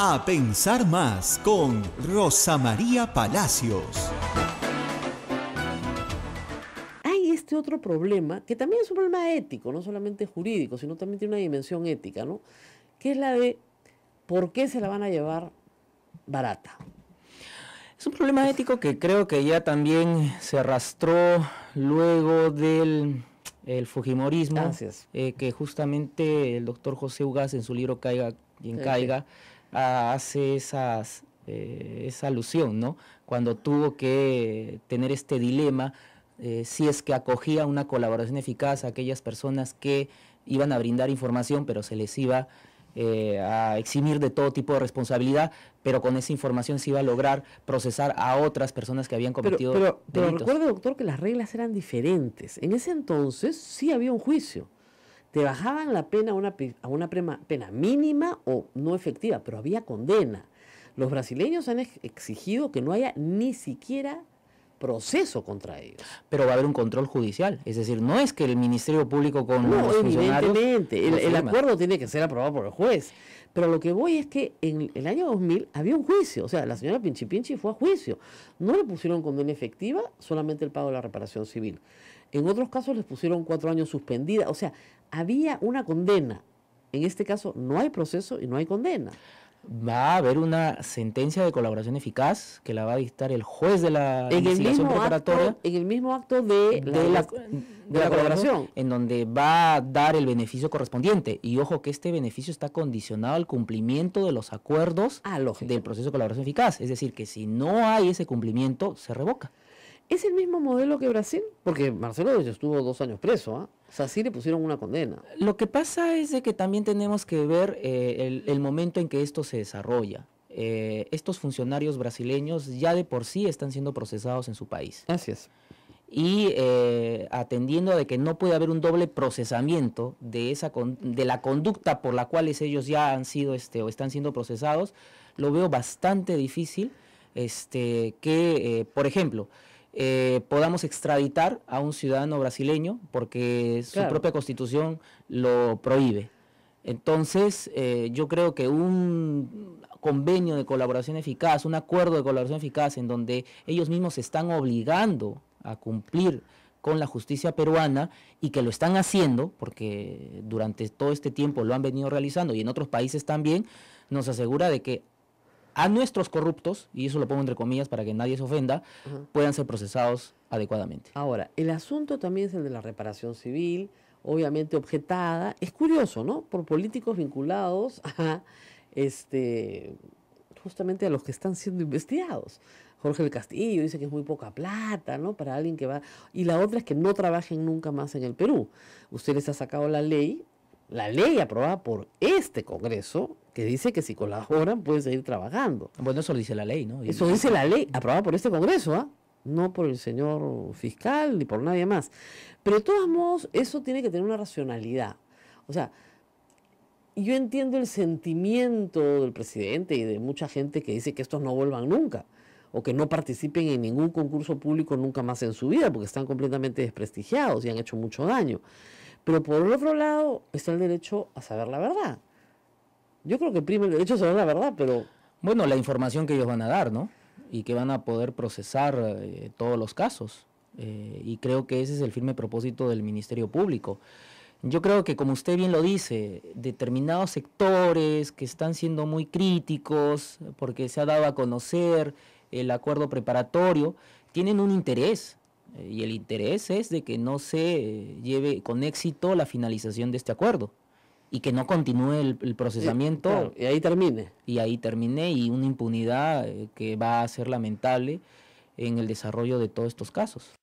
A Pensar Más con Rosa María Palacios. Hay este otro problema, que también es un problema ético, no solamente jurídico, sino también tiene una dimensión ética, ¿no? Que es la de por qué se la van a llevar barata. Es un problema ético que creo que ya también se arrastró luego del fujimorismo, eh, que justamente el doctor José Ugas en su libro Caiga quien caiga, hace esas, eh, esa alusión, ¿no? Cuando tuvo que tener este dilema, eh, si es que acogía una colaboración eficaz a aquellas personas que iban a brindar información, pero se les iba eh, a eximir de todo tipo de responsabilidad, pero con esa información se iba a lograr procesar a otras personas que habían cometido pero, Pero recuerdo, doctor, que las reglas eran diferentes. En ese entonces sí había un juicio te bajaban la pena a una, a una pena mínima o no efectiva, pero había condena. Los brasileños han exigido que no haya ni siquiera proceso contra ellos. Pero va a haber un control judicial, es decir, no es que el Ministerio Público con no, evidentemente, el, acuerdo tiene que ser aprobado por el juez. Pero lo que voy es que en el año 2000 había un juicio, o sea, la señora Pinchi Pinchi fue a juicio. No le pusieron condena efectiva, solamente el pago de la reparación civil. En otros casos les pusieron cuatro años suspendida, o sea, había una condena. En este caso no hay proceso y no hay condena va a haber una sentencia de colaboración eficaz que la va a dictar el juez de la en preparatoria. en el mismo acto de, la, colaboración. En donde va a dar el beneficio correspondiente. Y ojo que este beneficio está condicionado al cumplimiento de los acuerdos ah, del proceso de colaboración eficaz. Es decir, que si no hay ese cumplimiento, se revoca. ¿Es el mismo modelo que Brasil? Porque Marcelo estuvo dos años preso, ¿ah? O sea, sí le pusieron una condena. Lo que pasa es de que también tenemos que ver eh, el, momento en que esto se desarrolla. Eh, estos funcionarios brasileños ya de por sí están siendo procesados en su país. Gracias. Y eh, atendiendo de que no puede haber un doble procesamiento de, esa de la conducta por la cual ellos ya han sido este, o están siendo procesados, lo veo bastante difícil este, que, por ejemplo, eh, podamos extraditar a un ciudadano brasileño porque su propia constitución lo prohíbe. Entonces, eh, yo creo que un convenio de colaboración eficaz, un acuerdo de colaboración eficaz en donde ellos mismos se están obligando a cumplir con la justicia peruana y que lo están haciendo, porque durante todo este tiempo lo han venido realizando y en otros países también, nos asegura de que a nuestros corruptos, y eso lo pongo entre comillas para que nadie se ofenda, puedan ser procesados adecuadamente. Ahora, el asunto también es el de la reparación civil, obviamente objetada. Es curioso, ¿no? Por políticos vinculados a este justamente a los que están siendo investigados. Jorge del Castillo dice que es muy poca plata, ¿no? Para alguien que va... Y la otra es que no trabajen nunca más en el Perú. Usted les ha sacado la ley la ley aprobada por este Congreso que dice que si colaboran pueden seguir trabajando. Bueno, eso lo dice la ley, ¿no? Eso dice la ley aprobada por este Congreso, ¿ah? No por el señor fiscal ni por nadie más. Pero de todos modos, eso tiene que tener una racionalidad. O sea, yo entiendo el sentimiento del presidente y de mucha gente que dice que estos no vuelvan nunca o que no participen en ningún concurso público nunca más en su vida porque están completamente desprestigiados y han hecho mucho daño. Pero por el otro lado está el derecho a saber la verdad. Yo creo que primero el derecho a saber la verdad, pero... Bueno, la información que ellos van a dar, ¿no? Y que van a poder procesar eh, todos los casos. Eh, y creo que ese es el firme propósito del Ministerio Público. Yo creo que, como usted bien lo dice, determinados sectores que están siendo muy críticos porque se ha dado a conocer el acuerdo preparatorio, tienen un interés eh, y el interés es de que no se lleve con éxito la finalización de este acuerdo y que no continúe el, procesamiento. Eh, y ahí termine. Y ahí termine y una impunidad eh, que va a ser lamentable en el desarrollo de todos estos casos.